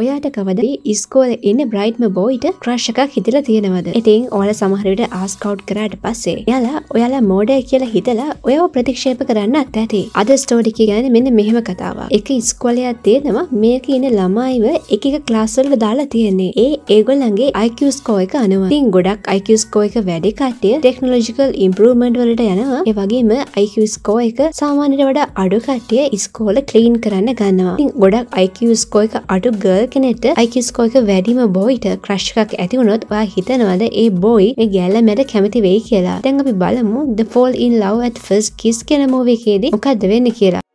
ඔයාට කවද ඉස්කෝල ඉන්න බ්‍රයිට්ම බෝයිට ක්‍රශ්කක් හිතලා තියෙනවද ඉතින් ඕල සමහරවිට ආස්කවට් කරට පස්සේ යාලා ඔයාලා මෝඩය කියලා හිතලා ඔයව ප්‍රතික්ෂේප කරන්න ඇති අද ස්ටෝඩික ගැන මෙන්න මෙහෙම කතාව එක ඉස්කොලයක් තියෙනවා මේක ඉන්න ළමයිව එක ක්ලාස්වල්ල දාලා තියෙන්නේ ඒ ඒගොල්ලන්ගේ අයිකස්කෝ එක අනුවතින් ගොඩක් අයිකස්කෝ එක වැඩි කට්ටිය ටෙක්නොලජිකල් ඉම්පරූමෙන්ට් වලට යනවා ඒ වගේම අයිකස්කෝ එක සාමාන්‍යයට වඩා අඩු කට්ටිය ඉස්කෝල ක්ලීන් කරන්න ගන්නවා ගොඩක් අයිකස්කෝ එක අඩු ගර්ල් කෙනෙට අයිකිස්කෝක වැඩිම බෝයිට ක්‍රශ්කක් ඇතිවුණොත් වා හිතනවද ඒ බෝයි මේ ගැල්ල මැද කැමති වෙයි කියලා දැඟපි බලමු ද ෆෝල් ඉන් ලව් ඇත් ෆස් කිස් කෙන මෝවකේදී මොකක්ද වෙන්න කියලා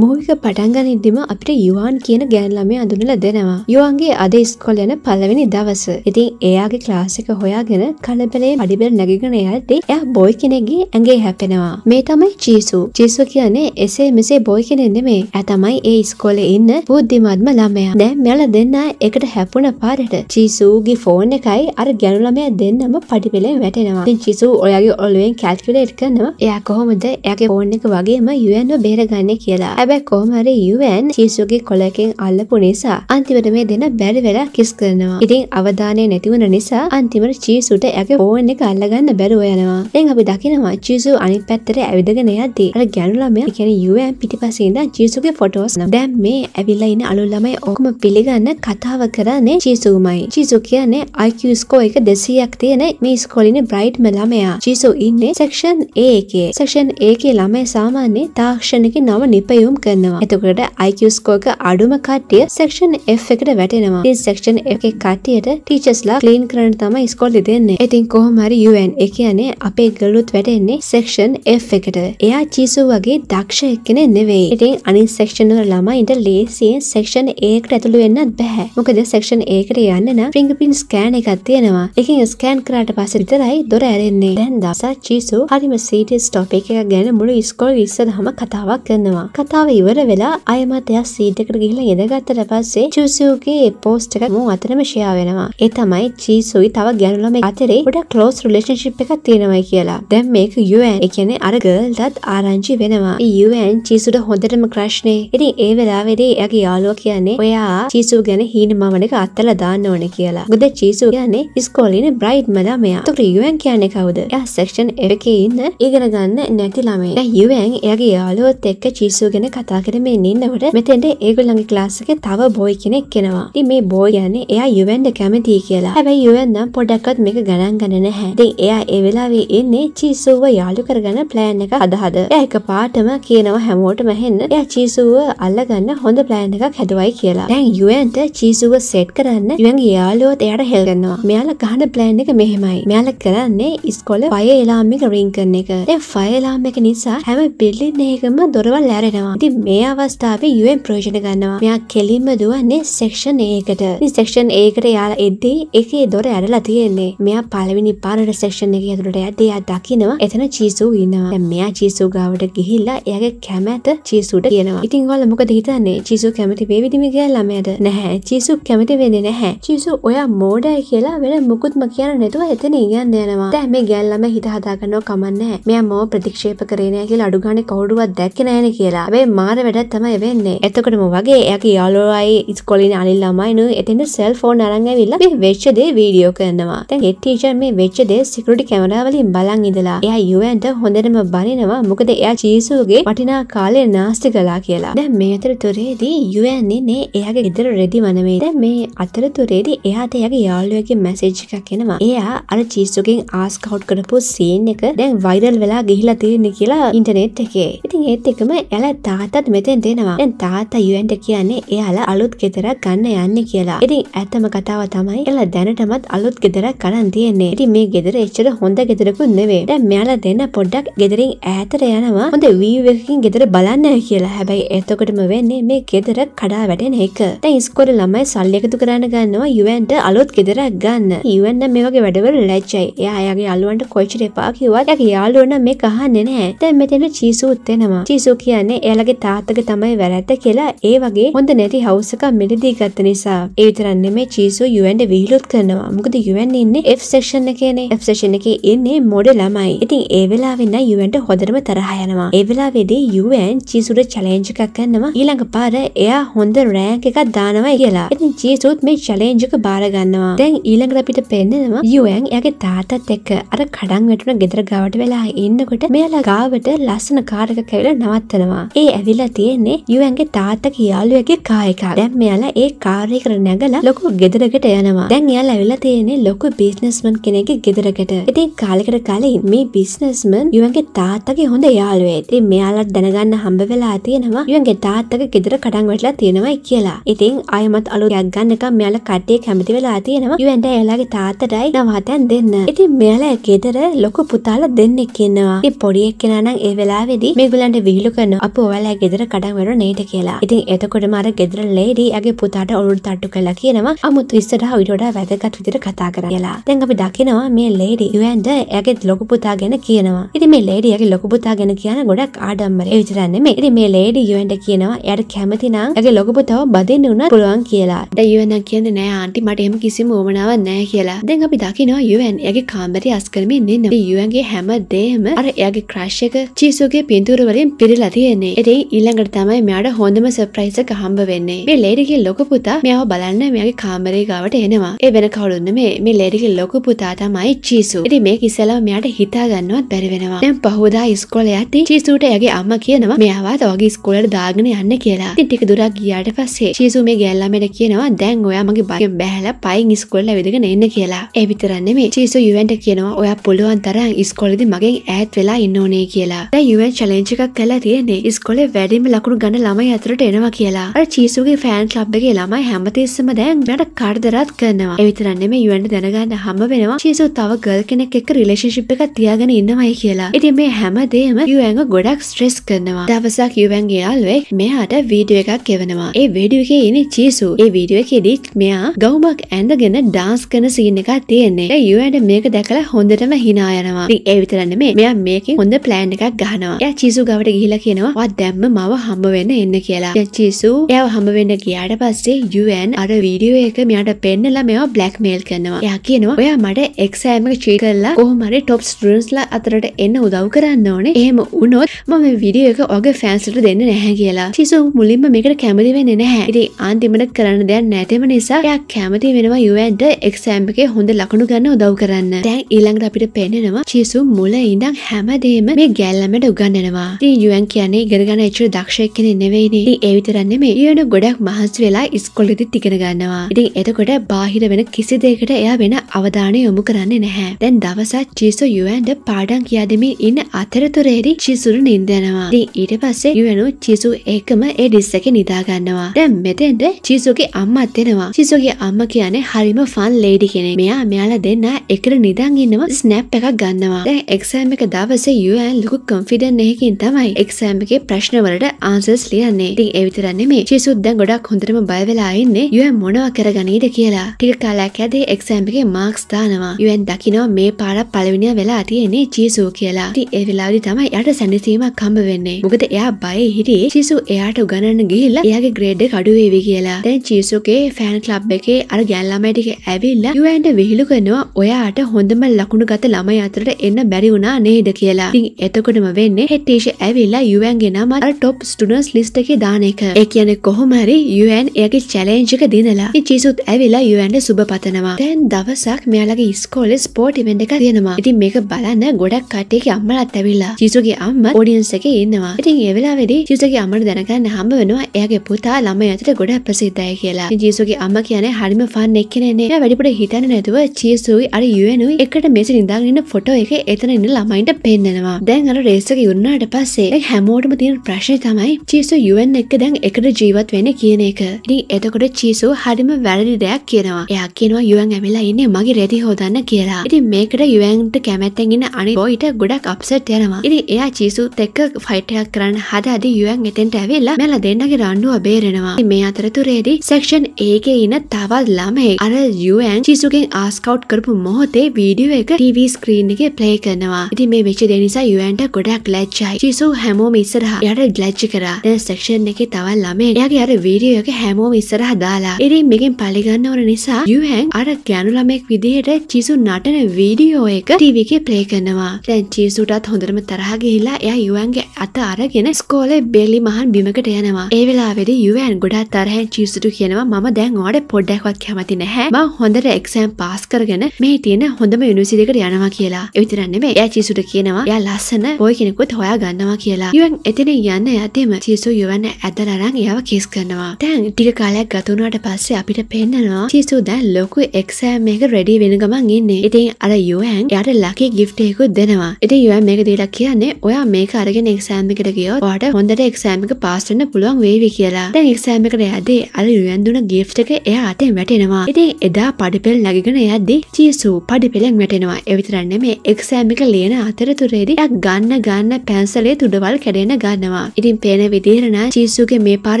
මූවික පටන්ගනින්දිම අපිට යවාන් කියන ගෑන්ලමේ අඳුනල දෙනවා. යුවන්ගේ අද ස්කොල් යන පලවෙනි දවස. ඉතින් එයාගේ ක්ලාසික හොයාගෙන කලබලේ අඩිබෙල් නැගගෙන යාටේ එය බොයි කෙනෙගේ ඇගේ හැපෙනවා. මේ තමයි චීසු. චිසු කියන්නේ එසේ මෙසේ බොයි කෙනෙන්නෙමේ ඇතමයි ඒ ස්කොලේ ඉන්න බුද්ධිමත්ම ළමයා. දැන් මෙල දෙන්න එකට හැපුණ පාරට චීසූගේ ෆෝන් එකයි අර ගැනුළමය දෙන්නම පඩිපෙලේ වැටෙනවා. චිසු ඔයාගේ ඔලුවෙන් කැල්කුලේට් කරනවා එයා කොහොමද එයාගේ ෆෝන් එක වගේම යුවන්ව බේරගන්න කියලා. හැබැයි කෝමර යුවන් ශිසුගේ කොලකෙන් අල්ලපු නිසා අන්තිමට මේ දෙන බැරිවෙල කිස් කරනවා ඉතින් අවධානය නැතිවන නිසා අන්තිමට චීසුට ඇගේ ඕන් එක අල්ලගන්න බැරුව යනවා එන් අපි දකිනවා චීසු අනි පැත්තර ඇවිදගෙන යද්දී අර ගැනුලම කියන යුවන් පිටිපසේද චීසුගේ ෆොටෝස් නම් දැම් මේ ඇවිල්ලා ඉන්න අලුල්ලමයි ඕකම පිළිගන්න කතාව කරන්නේ චීසුමයි චීසු කියන්නේ IQ ස්කෝ එක දෙසීයක් තියෙන මේ ස්කොලින බ්‍රයිට් ළමයා චීසු ඉන්නේ සෙක්ෂන් ඒ එකේ සෙක්ෂන් ඒකේ ළමයි සාමාන්‍ය තාක්ෂණික නව නිපයුම් සැලසුම් කරනවා. එතකොට IQ ස්කෝක අඩුම කට්ටිය සෙක්ෂන් F එකට වැටෙනවා. ඒ සෙක්ෂන් F එකේ කට්ටියට ටීචර්ස්ලා ක්ලීන් කරන්න තමයි ඉස්කෝලේ දෙන්නේ. ඉතින් කොහොම හරි UN ඒ කියන්නේ අපේ ගලුත් වැටෙන්නේ සෙක්ෂන් F එකට. එයා චීසු වගේ දක්ෂ එක්කෙනෙක් නෙවෙයි. ඉතින් අනිත් සෙක්ෂන් වල ළමයින්ට ලේසියෙන් සෙක්ෂන් A එකට ඇතුළු වෙන්නත් බෑ. මොකද සෙක්ෂන් A එකට යන්න නම් ෆින්ගර්ප්‍රින්ට් ස්කෑන් එකක් තියෙනවා. ඒකෙන් ස්කෑන් කරාට පස්සේ විතරයි දොර ඇරෙන්නේ. දැන් දස චීසු හරිම සීරියස් ටොපික් එකක් ගැන මුළු ඉස්කෝලේ ඉස්සරහම කතාවක් කරනවා. කතාව ආව ඉවර වෙලා අයමත් එයා සීට් එකට ගිහිල්ලා ඉඳගත්තට පස්සේ චුසුගේ පෝස්ට් එක මූ අතරම ෂෙයා වෙනවා. ඒ තමයි චීසුයි තව ගැණු ළමෙක් අතරේ ගොඩක් ක්ලෝස් රිලේෂන්ෂිප් එකක් තියෙනවායි කියලා. දැන් මේක යුඑන් ඒ කියන්නේ අර ගර්ල්ටත් ආරංචි වෙනවා. ඒ යුඑන් චීසුට හොඳටම ක්‍රෂ්නේ. ඉතින් ඒ වෙලාවේදී එයාගේ යාළුවා කියන්නේ ඔයා චීසු ගැන හීනමවන එක අත්තලා දාන්න ඕනේ කියලා. මොකද චීසු කියන්නේ ඉස්කෝලේ ඉන්න බ්‍රයිට්ම ළමයා. ඒතකොට යුඑන් කියන්නේ කවුද? එයා සෙක්ෂන් එකේ ඉන්න ඉගෙන ගන්න නැති ළමයි. දැන් යුඑන් එයාගේ යාළුවත් එක්ක චීසු ගැන කතා කරම ඉන්නකොට මෙතෙන්ට ඒගොල්ලඟ ලාසක තව බෝයි කෙනෙක් කෙනවා ති මේ බෝ යන එයා යුවන්ඩ කැමතිී කියලා හැබයි යුවන්නම් පොඩක්කොත් මේක ගණන් ගණන හැදේ එයා එවෙලාවේ එන්නේ චිසුව යාලු කරගන්න ප්ලෑන් එක අදහද ඒක පාටම කියනවා හැමෝට මහෙන්න එය චිසුව අල්ලගන්න හොඳ ප්ලෑන් එකක් හැදවයි කියලා දැන් යුවන්ට චිසුව සෙට් කරන්න යුවන් යාලුවත් එයට හෙල්ගන්නවා මෙයාල ගහන ප්ලෑන් එක මෙහෙමයි මෙයාල කරන්නේ ඉස්කොල පය එලාමික රිං කරන එක ෆයලාම එක නිසා හැම බිල්ලි ඒකම දොරවල් ලැරෙනවා ඉති මේ අවස්ථාවේ යුවෙන් ප්‍රෝජණ ගන්නවා මෙයා කෙලින්ම දුවන්නේ සෙක්ෂන් ඒකට සෙක්ෂන් ඒකට යාලා එද්දී එකේ දොර ඇරලා තියෙන්නේ මෙයා පළවෙනි පාරට සෙක්ෂන් එක ඇතුළට යද්දී එයා දකිනවා එතන චීසූ ඉන්නවා දැන් මෙයා චීසූ ගාවට ගිහිල්ලා එයාගේ කැමැත චීසූට කියනවා ඉතින් ඔයාලා මොකද හිතන්නේ චීසූ කැමති වේවිද මේ කියලා ළමයාට නැහැ චීසූ කැමති වෙන්නේ නැහැ චීසූ ඔයා මෝඩයි කියලා වෙන මොකුත්ම කියන නැතුව එතන ඉගෙන යනවා දැන් මේ ගෑල් ළමයා හිත හදාගන්නව කමන්නේ නැහැ මෙයා මෝ ප්‍රතික්ෂේප කරේ නැහැ කියලා අඩු ගානේ කවුරුවත් දැක්කේ නැහැනේ කියලා. හැබැයි හැබැයි මාර වැඩත් තමයි වෙන්නේ එතකටම වගේ එයාගේ යාලුවයි ඉස්කොලින් අනිල් ළමයිනු එතෙන්ට සෙල් ෆෝන් අරන් ඇවිල්ලා මේ වෙච්ච දේ වීඩියෝ කරනවා දැන් හෙඩ් ටීචර් මේ වෙච්ච දේ සිකියුරිටි කැමරා වලින් බලන් ඉඳලා එයා යුවෙන්ට හොඳටම බනිනවා මොකද එයා ජීසුගේ වටිනා කාලය නාස්ති කළා කියලා දැන් මේ අතරතුරේදී යුවෙන් ඉන්නේ එයාගේ ගෙදර රෙදි වනමේ දැන් මේ අතරතුරේදී එයාට එයාගේ යාළුවගේ මැසේජ් එකක් එනවා එයා අර ජීසුගෙන් ආස්ක අවුට් කරපු සීන් එක දැන් වයිරල් වෙලා ගිහිලා තියෙන්නේ කියලා ඉන්ටර්නෙට් එකේ ඉතින් ඒත් එකම එයාලා තාත්තත් මෙතෙන් දෙනවා දැන් තාත්තා යුවන්ට කියන්නේ එයාලා අලුත් ගෙදරක් ගන්න යන්න කියලා ඉතින් ඇත්තම කතාව තමයි එලා දැනටමත් අලුත් ගෙදරක් කරන් තියෙන්නේ ඉතින් මේ ගෙදර එච්චර හොඳ ගෙදරකුත් නෙවේ දැන් මෙයාලා දෙන්න පොඩ්ඩක් ගෙදරින් ඈතට යනවා හොඳ වීව් එකකින් ගෙදර බලන්න කියලා හැබැයි එතකොටම වෙන්නේ මේ ගෙදර කඩා වැටෙන එක දැන් ඉස්කෝලේ ළමයි සල්ලි එකතු කරන්න ගන්නවා යුවන්ට අලුත් ගෙදරක් ගන්න යුවන්න මේ වගේ වැඩවල ලැජ්ජයි එයා එයාගේ අලුවන්ට කොච්චර එපා කිව්වත් යාළුවෝ නම් මේක අහන්නේ නැහැ දැන් මෙතන චීසුත් වෙනවා චීසු කියන්නේ එයාලා එයාලගේ තාත්තක තමයි වැරැද්ද කියලා ඒ වගේ හොඳ නැති හවුසක මිලදී ගත්ත නිසා ඒ විතරන්නේ මේ චීසු යුවන්ට විහිළුත් කරනවා මොකද යුවන් ඉන්නේ F සෙක්ෂන් එකේනේ F සෙක්ෂන් එකේ ඉන්නේ මොඩ ළමයි ඉතින් ඒ වෙලාවෙන්න යුවන්ට හොඳටම තරහ යනවා ඒ වෙලාවේදී යුවන් චීසුට චැලෙන්ජ් එකක් කරනවා ඊළඟ පාර එයා හොඳ රෑන්ක් එකක් දානවා කියලා ඉතින් චීසුත් මේ චැලෙන්ජ් එක බාර ගන්නවා දැන් ඊළඟට අපිට පේන්නනවා යුවන් එයාගේ තාත්තත් එක්ක අර කඩන් වැටුණ ගෙදර ගාවට වෙලා ඉන්නකොට මෙයාලා ගාවට ලස්සන කාර් එකක් ඇවිල්ලා නවත්තනවා ඒ ඇවිලා තියෙන්නේ යුවන්ගේ තාත්ත කියාලුවගේ කායකා දැන් මෙයාලා ඒ කාර්ය කර නැගලා ලොකු ගෙදරකට යනවා දැන් එයාල ඇවිලා තියෙන්නේ ලොකු බිස්නස්මන් කෙනෙගේ ගෙදරකට ඉතින් කාලෙකට කලින් මේ බිස්නස්මන් යුවන්ගේ තාත්තගේ හොඳ යාළුවේ ඉතින් මෙයාලට දැනගන්න හම්බ වෙලා තියෙනවා යුවන්ගේ තාත්තක ගෙදර කඩන් වැටලා තියෙනවයි කියලා ඉතින් අයමත් අලු ගයක් ගන්නක මෙයාල කට්ටේ කැමති වෙලා තියෙනවා යුවන්ට එයාලගේ තාත්තටයි නවතැන් දෙන්න ඉතින් මෙයාලා ගෙදර ලොකු පුතාල දෙන්නෙක් ඉන්නවා ඉතින් පොඩි එක්කෙනා නම් ඒ වෙලාවේදී මේගොල්ලන්ට විහිළු කරන අප ඔයාලා එයාලා ගෙදර කඩන් වැට නේද කියලා ඉතින් එතකොට මර ගෙදර ලේඩී ඇගේ පුතාට ඔවුන් තට්ටු කලා කියනවා අමුත් ඉස්සරහ විඩෝඩ වැදගත් විදිර කතා කර කියලා දැන් අපි දකිනවා මේ ලේඩි යුවන්ඩ ඇගේ ලොකු පුතා ගැන කියනවා ඉති මේ ලේඩියගේ ලොකු පුතා ගැන කියන ගොඩක් ආඩම්මර විචරන්න මේ ඉති මේ ලේඩි යුවන්ඩ කියනවා යට කැමතිනම් ඇගේ ලොකපුතාව බදන්න වුණ පුළුවන් කියලා යුවන කියන්න නෑ ආන්ටි මට එම කිසිම ඕමනාව නෑ කියලා දැන් අපි දකිනවා යුවන් ඇගේ කාම්බරි අස්කරමින් න්න යුවන්ගේ හැම දේම අර ඇගේ ක්‍රශ්ක චිසුගේ පින්තුරවලින් පිරිලා තියෙන්නේ එති වෙයි ඉල්ළඟට තමයි මෙයාට හොඳම සප්‍රයිසක හම්බ වෙන්නේ මේ ලේඩිගේ ලොකු පුතා මෙයාව බලන්න මෙයාගේ කාමරේ ගාවට එනවා ඒ වෙන කවුරුන්න මේ මේ ලේඩිගේ ලොකු පුතා තමයි චීසු ඉතින් මේ ඉස්සෙල්ලා මෙයාට හිතා ගන්නවත් බැරි වෙනවා දැන් පහෝදා ඉස්කෝලේ යද්දී චීසුට එයාගේ අම්මා කියනවා මෙයාවත් ඔයගේ ඉස්කෝලේට දාගෙන යන්න කියලා ඉතින් ටික දුරක් ගියාට පස්සේ චීසු මේ ගෑල්ලාමට කියනවා දැන් ඔයා මගේ බයෙන් බැහැලා පයින් ඉස්කෝලේ ඇවිදගෙන එන්න කියලා ඒ විතරක් නෙමෙයි චීසු යුවෙන්ට කියනවා ඔයා පුළුවන් තරම් ඉස්කෝලේදී මගෙන් ඈත් වෙලා ඉන්න ඕනේ කියලා දැන් යුවෙන් චැලෙන්ජ් එකක් කළා තියෙන්නේ ඉස්කෝලේ වැඩිම ලකුණු ගන්න ළමයි ඇතුළට එනවා කියලා අර චීසුගේ ෆෑන් ලබ්ගේ ළමයි හැමතිස්සම දැන් මට කර්දරත් කරනවා එවිතරන්නෙම යුවන්ට දැනගන්න හම වෙනවා චීසු තව ගල් කෙනෙක් එක්ක රිලේශිප් එකක් තියාගෙන ඉන්නවයි කියලා ඉතින් මේ හැමදේම යුවැංග ගොඩක් ස්ට්‍රෙස් කරනවා දවසක් යුවැන්ගේ යාළුවෙක් මෙයාට වීඩියෝ එකක් එවනවා ඒ වීඩියෝ එකේ ඉන්නේ චීසු ඒ වීඩියෝ එකේදී මෙයා ගවුමක් ඇඳගෙන ඩාන්ස් කරන සීන් එකක් තියෙන්නේ යුවැන්ට මේක දැකලා හොඳටම hina යනවා ඉතින් ඒ විතරක් නෙමෙයි මෙයා මේකෙන් හොඳ ප්ලෑන් එකක් ගහනවා එයා චීසු ගවට ගිහිලා කියනවා වත් දැන් සැම්ම මව හම්බවෙන්න එන්න කියලා චිසු එය හමවෙන්න ගියාට පස්සේ යුවන් අර වීඩියෝ එක මෙයාට පෙන්නලා මෙවා බ්ලක් මේල් කරනවා යා කියනවා ඔයා මට එක්සෑම චී කරලා කොහමරි ටොප් ස්ටඩන්ස්ලා අතරට එන්න උදව් කරන්න ඕනේ එහෙම උනොත් මම විඩියෝ එක ඔගේ ෆෑන්සට දෙන්න නැහැ කියලා චිසු මුලින්ම මේකට කැමති වෙන්නේ නැහැ ඉතින් අන්තිමට කරන්න දෙයක් නැතිම නිසා එයා කැමති වෙනවා යුවන්ට එක්සෑම් එකේ හොඳ ලකුණු ගන්න උදව් කරන්න දැන් ඊළඟට අපිට පෙන්නෙනවා චිසු මුල ඉඳන් හැමදේම මේ ගැල්ලමට උගන්නෙනවා ඉතින් යුවන් කියන්නේ ඉගෙන ගන්න එචර දක්ෂයක් කෙනෙ නෙවෙයිනේ ඒ විතරන්නේ මේ ඒන ගොඩක් මහන්සි වෙලා ඉස්කොල්ලෙදි තිගෙන ගන්නවා ඉතින් එතකොට බාහිර වෙන කිසි දෙයකට එයා වෙන අවධානය යොමු කරන්නේ නැහැ දැන් දවසක් චිසෝ යුවන්ඩ පාඩන් කියදමින් ඉන්න අතරතුරේරි චිසුරු නින්දනවා දී ඊට පස්සේ යුවනු චිසු ඒකම ඒ ඩිස්සක නිදාගන්නවා දැන් මෙතෙන්ට චිසුගේ අම්මත් දෙෙනවා චිසුගේ අම්ම කියන්නේ හරිම ෆන් ලේඩි කෙනෙ මෙයා මෙයාලා දෙන්න එකට නිදන් ඉන්නව ස්නැප් එකක් ගන්නවා දැන් එක්සෑම් එක දවසේ යුවන් ලොකු කොන්ෆිඩන් එහෙකින් තමයි එක්සෑම් එකේ ප්‍රශ් ප්‍රශ්නවලට ආන්සස් ලියන්නේ ති එවිතරන්නේ මේ චිසුද්ද ගොඩක් හොඳටම බයවෙලා ඉන්නේ යුවන් මොනවා කරගනීද කියලා ටික කාලයක් ඇදේ එක්සෑම්පගේ මාක්ස් දානවා යුවන් දකිනවා මේ පාර පලවිනිය වෙලා තියෙන්නේ චිසූ කියලා ති එවෙලාදි තමයි යට සැනිසීමක් කම්බ වෙන්නේ මොකද එයා බය හිටියේ චිසු එයාට උගණන්න ගිහිල්ලා එයාගේ ග්‍රේඩ් එක අඩුවේවි කියලා දැන් චිසුගේ ෆෑන් ක්ලබ් එකේ අර ගැල්ලමයිටික ඇවිල්ලා යුවන්ට විහිළු කරනවා ඔයාට හොඳම ලකුණු ගත ළමයි අතරට එන්න බැරි වුණා නේද කියලා ඉතින් එතකොටම වෙන්නේ හෙට්ටීෂ ඇවිල්ලා යුවන්ගේ නම තමත් ටොප් ස්ටනස් ලිස්ට එක දාන එක ඒ කියන කොහොමරි යන් එයගේ චලෙන්ජික දිනලා චිසුත් ඇවිලා යන්ට සුබ පතනවා තැන් දවසක් මෙයාලගේ ස්කෝල ස්පෝට් ඉමෙන්ට එක තියෙනවා ඉතින් මේක බලන්න ගොඩක් කටයක අම්මලත් ඇවිල්ලා චිසුගේ අම්ම ඔඩියන්ස එක ඉන්නවා ඉතින් ඒවෙලා වෙදි චිසගේ අමට දැනගන්න හම්බ වෙනවා එයාගේ පුතා ළම ඇතට ගොඩ ප්‍රසිද්ධය කියලා ජිසුගේ අම්ම කියන හරිම ෆන් එක්කනෙන්නේ වැඩිපුට හිතන නැතුව චියසුයි අර යුවනුයි එකට මෙස නිදාගන්න ෆොටෝ එක එතන ඉන්න ළමයින්ට පෙන්න්නවා දැන් අර රේසක යුන්නාට පස්සේ හැමෝටම තියෙන ප්‍රශ්ය තමයි චිසු යුවන් එක්ක දැන් එකට ජීවත් වෙන කියන එක ඉතින් එතකොට චිසු හරිම වැරදි දෙයක් කියනවා එයා කියනවා යුවන් ඇවිලා ඉන්නේ මගේ රෙදි හොදන්න කියලා ඉතින් මේකට යුවන්ට කැමැත්තෙන් ඉන්න අනි බොයිට ගොඩක් අප්සෙට් යනවා ඉතින් එයා චිසුත් එක්ක ෆයිට් එකක් කරන්න හදදී යුවන් එතෙන්ට ඇවිල්ලා මැල දෙන්නගේ රණ්ඩුව බේරෙනවා මේ අතරතුරේදී සෙක්ෂන් ඒකේ ඉන්න තවත් ළමයි අර යුවන් චිසුගෙන් ආස්කවට් කරපු මොහොතේ වීඩියෝ එක ටීවී ස්ක්‍රීන් එකේ ප්ලේ කරනවා ඉතින් මේ වෙච්ච දේ නිසා යුවන්ට ගොඩක් ලැජ්ජයි චිසු හැමෝම ඉස්සරහා එයාට ගලච්චි කරා දැන් සෙක්ෂන් එකේ තවත් ළමේ එයාගේ අර වීඩියෝ එක හැමෝම ඉස්සරහ දාලා ඉතින් මේකෙන් පලිගන්න ඕන නිසා යුහැන් අර ගෑනු ළමෙක් විදිහට චිසු නටන වීඩියෝ එක ටීවී එකේ ප්ලේ කරනවා දැන් චිසුටත් හොඳටම තරහ ගිහිලා එයා යුවන්ගේ අත අරගෙන ස්කෝලේ බෙලි මහන් බිමකට යනවා ඒ වෙලාවේදී යුවන් ගොඩක් තරහෙන් චිසුට කියනවා මම දැන් ඔයාට පොඩ්ඩක්වත් කැමති නැහැ මම හොඳට එක්සෑම් පාස් කරගෙන මේ තියෙන හොඳම යුනිවර්සිටි යනවා කියලා එවිතරන්නේ මේ එයා චිසුට කියනවා එයා ලස්සන පොයි කෙනෙකුත් හොයා ගන්නවා කියලා යුවන් එතන යන්න ඇතේම චිසු යුවන්න ඇදලරං ඒව කිස් කරනවා තැන් ටික කාලයක් ගතුනාට පස්සේ අපිට පෙන්න්නනවා චිසු දැන් ලොකු එක්සෑම් මේක රෙඩි වෙන ගමන් ඉන්නේ ඉතින් අර යුවෑන් යට ලකි ගිෆ්ටයකුත් දෙනවා ඉට යුව මේක දීලා කියන්නේ ඔයා මේක අරගෙන එක්සෑම්මිකට ගියෝ වාට හොඳට එක්සෑමික පාස්සන්න පුළුවන් වේවි කියලා දැන් එක්සෑමිකට ඇදේ අර යුවන්දුන ගිෆ්ටක එය අතේ වැටෙනවා ඉතින් එදා පඩිපෙල් නැගෙන යද්දි චිසු පඩිපෙළෙන් වැටෙනවා එවිතරන්න මේ එක්සෑමික ලියන අතරතුරේදි ගන්න ගන්න පැන්සලේ තුඩවල් කැඩෙන ගන්නවා තියෙනවා. ඉතින් පේන විදිහරන චීසුගේ මේ පාර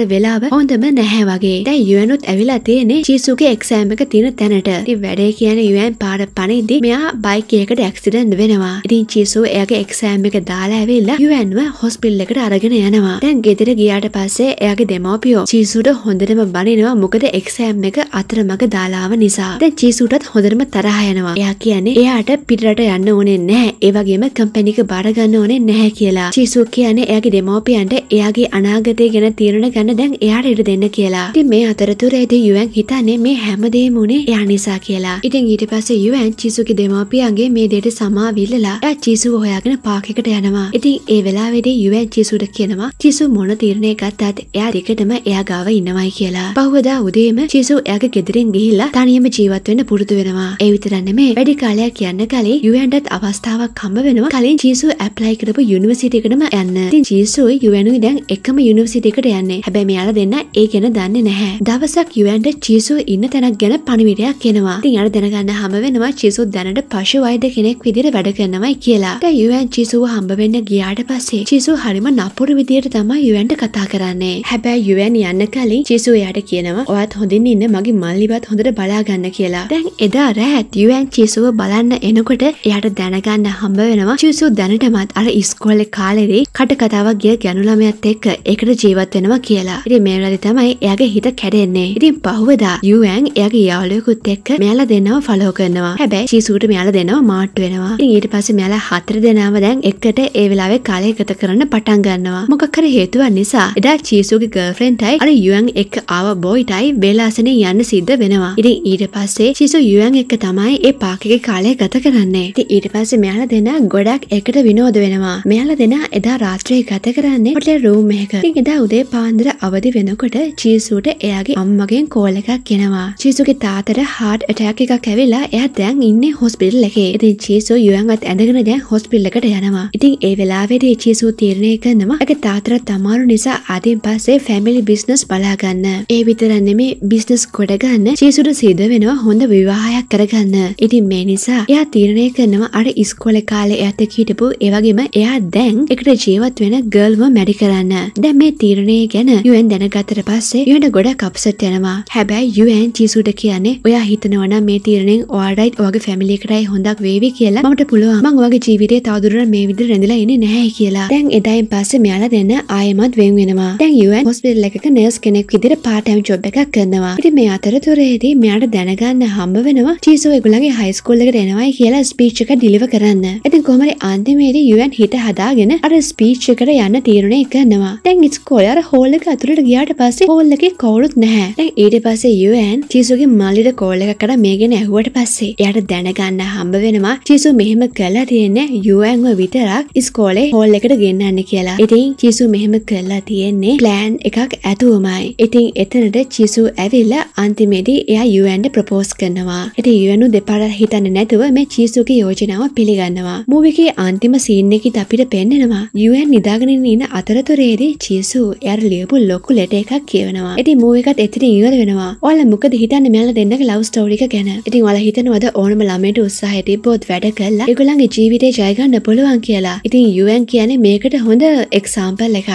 වෙලාව හොඳම නැහැ වගේ. දැන් යුවනුත් ඇවිලා තියෙන්නේ චීසුගේ එක්සෑම් එක තියෙන තැනට. ඉතින් වැඩේ කියන යුවන් පාර පණිද්දි මෙයා බයික් එකකට ඇක්සිඩන්ට් වෙනවා. ඉතින් චීසු එයාගේ එක්සෑම් එක දාලා ඇවිල්ලා යුවන්ව හොස්පිටල් එකට අරගෙන යනවා. දැන් ගෙදර ගියාට පස්සේ එයාගේ දෙමව්පියෝ චීසුට හොඳටම බනිනවා මොකද එක්සෑම් එක අතරමඟ දාලාව නිසා. දැන් චීසුටත් හොඳටම තරහ යනවා. එයා කියන්නේ එයාට පිටරට යන්න ඕනේ නැහැ. ඒ වගේම කම්පැනි එක බාර ගන්න ඕනේ නැහැ කියලා. චීසු කියන්නේ එයාගේ දෙමව්පියෝ දෙමවපියන්ට එයාගේ අනාගතය ගැන තීරණ ගන්න දැන් එයාට ඉඩ දෙන්න කියලා ති මේ අතරතුරේද යුවන් හිතන්නේ මේ හැමදේ මුණේ එයා නිසා කියලා ඉතින් ඊට පස්සේ යුවන් චිසුගේ දෙමවපියන්ගේ මේ දෙයට සමාවිල්ලලා එයා චිසුව හොයාගෙන පාකෙකට යනවා ඉතින් ඒ වෙලාවේදී යුවන් චිසුට කියනවා චිසු මොන තීරණය ගත්තත් එයා දෙකටම එයා ගාව ඉන්නවයි කියලා පහුවදා උදේම චිසු එයාගේ ගෙදරින් ගිහිල්ලා තනියම ජීවත් වෙන්න පුරුදු වෙනවා ඒ විතරන්න මේ වැඩි කාලයක් කියන්න කලින් යුවන්ටත් අවස්ථාවක් කම්බ වෙනවා කලින් චිසු ඇප්ලයි කරපු යුනිවර්සිටි එකටම යන්න ඉතින් චිසුයි දරුවයි යුවනුයි දැන් එකම යුනිවසිටකට යන්නේ හැබැ මෙයාල දෙන්න ඒ ගැන දන්න නැහැ දවසක් යුවන්ට චිසු ඉන්න තැනක් ගැන පණිවිඩයක් කෙනවා තින් අර දැනගන්න හම වෙනවා චිසු දැනට පශුවයිද කෙනෙක් විදිර වැඩ කරනවයි කියලා යුවන් චිසුව හම්බවෙන්න ගියාට පස්සේ චිසු හරිම නපුර විදියට තමයි යුවන්ට කතා කරන්නේ හැබැයි යුවන් යන්න කලින් චිසු එයාට කියනවා ඔයත් හොඳින් ඉන්න මගේ මල්ලිවත් හොඳට බලාගන්න කියලා දැන් එදා රැත් යුවන් චිසුව බලන්න එනකොට එයට දැනගන්න හම්බ වෙනවා චිසු දැනටමත් අර ඉස්කොල්ල කාලෙරේ කට කතාවක් ගිය වගේ ගැනුළමයත් එක්ක එකට ජීවත් වෙනවා කියලා ඉරි මේවලදි තමයි එයාගේ හිත කැඩෙන්නේ ඉතින් පහුවදා යුවෑන් එයාගේ යාලයකුත් එක්ක මෙයාල දෙන්නව ෆලෝ කරනවා හැබැයි චීසුට මෙයාල දෙනවා මාට්ට වෙනවා ඊට පස්සේ මෙයාලා හතර දෙනාව දැන් එකට ඒ වෙලාවේ කාලය ගත කරන්න පටන් ගන්නවා මොකක්කර හේතුවක් නිසා එදා චීසුගේ ගර්ෆ්‍රෙන්ට්යි අර යුවෑන් එක්ක ආව බොයිටයි වෙලාසනේ යන්න සිද්ධ වෙනවා ඉතින් ඊට පස්සේ චීසු යුවෑන් එක්ක තමයි ඒ පාකගේ කාලය ගත කරන්නේ ඉතින් ඊට පස්සේ මෙයාලා දෙනා ගොඩක් එකට විනෝද වෙනවා මෙයාලා දෙනා එදා රාත්‍රියේ ගත කර කරන්න ොට රූම් එක ඉදා උදේ පාන්දර අවදි වෙනකොට චීසුට එයාගේ අම්මගෙන් කෝල එකක් කෙනවා චීසුගේ තාතර හාඩ් ඇටැක් එකක් කැවිලා එයා දැන් ඉන්න හොස්පිල් එකේ ඉතින් චීසු යුවන්ගත් ඇඳගෙන දැන් හොස්පිල්ලකට යනවා ඉතින් ඒ වෙලාවේදී චීසු තීරණය කරනවා ඇගේ තාතර තමාරු නිසා අදින් පස්සේ ෆැමිලි බිස්නස් බලාගන්න ඒ විතරන්නේ මේ බිස්නස් කොඩගන්න චීසුට සිද වෙනවා හොඳ විවාහයක් කරගන්න ඉතින් මේ නිසා එයා තීරණය කරනවා අර ඉස්කොල කාලේ ඇත කීටපු ඒවගේම එයා දැන් එකට ජීවත් වෙන ගල් යාළුව මැඩි කරන්න දැ මේ තීරණය ගැන යුවන් දැනගතර පස්සේ යුවට ගොඩ කප්සට යනවා හැබැයි යුවන් චිසුට කියන්නේ ඔයා හිතනවන මේ තීරණෙන් ඕඩයිට් වගේ ෆැමිලිකරයි හොඳක් වේවි කියලා මට පුළුවන් වගේ ජීවිතය තවදුරට මේ විදිර රැඳලා එන්නේ නැහැ කියලා දැන් එදයින් පස්සේ මෙයාලා දෙන්න ආයමත් වෙන් වෙනවා දැන් යුවන් හොස්පිටල් එකක නර්ස් කෙනෙක් විදිහට part time job එකක් කරනවා ඉතින් මේ අතරතුරේදී මෙයාට දැනගන්න හම්බ වෙනවා ජීසෝ ඒගොල්ලන්ගේ high school එකට එනවයි කියලා speech එක ඩිලිවර් කරන්න ඉතින් කොහොමද අන්තිමේදී යුවන් හිත හදාගෙන අර speech එකට යන්න තීරණය කරනවා තැන් ස්කෝල අර හෝල්ලක ඇතුළට ගියාට පස්සේ හෝල්ලක කවුරුත් නැහැ තැන් ඊට පස්සේ යුවන් චිසුගේ මල්ලිට කෝල්ල එකකට මේගෙන ඇහුවට පස්සේ යට දැනගන්න හම්බ වෙනවා චිසු මෙහෙම කලා තියෙන්නේ යුවන්ව විතරක් ස්කෝලේ හෝල් එකට ගෙන්න්න කියලා ඉතින් චිසු මෙහෙම කරලා තියෙන්නේ ප්ලෑන් එකක් ඇතුවමයි ඉතින් එතනට චිසු ඇවිල්ල අන්තිමේදී එයා යුවන්ට ප්‍රපෝස් කරනවා ඇති යුවනු දෙපාර හිතන්න නැතුව මේ චිසුගේ යෝජනාව පිළිගන්නවා මූවිකේ අන්තිම සීන්නකි අපිට පෙන්නෙනවා යුවන් නිදාගනින් ඉන්න අතරතුරේදී චිසු යර ලියපු ලොකු ලෙට එකක් කියවනවා ඇති මූුවකත් එතිරි ඉවර වෙනවා ඔල මොකද හිතන්න මෙල දෙන්න ලව් ස්ටෝරික ගැන ඉතින් වල හිතනවද ඕනම ළමට උත්සාහයට බොත් වැඩ කරලා එකගොලන්ගේ ජීවිතය ජයගන්න පුළුවන් කියලා ඉතින් යුවන් කියන්නේ මේකට හොඳ එක්සාම්පල් එකක්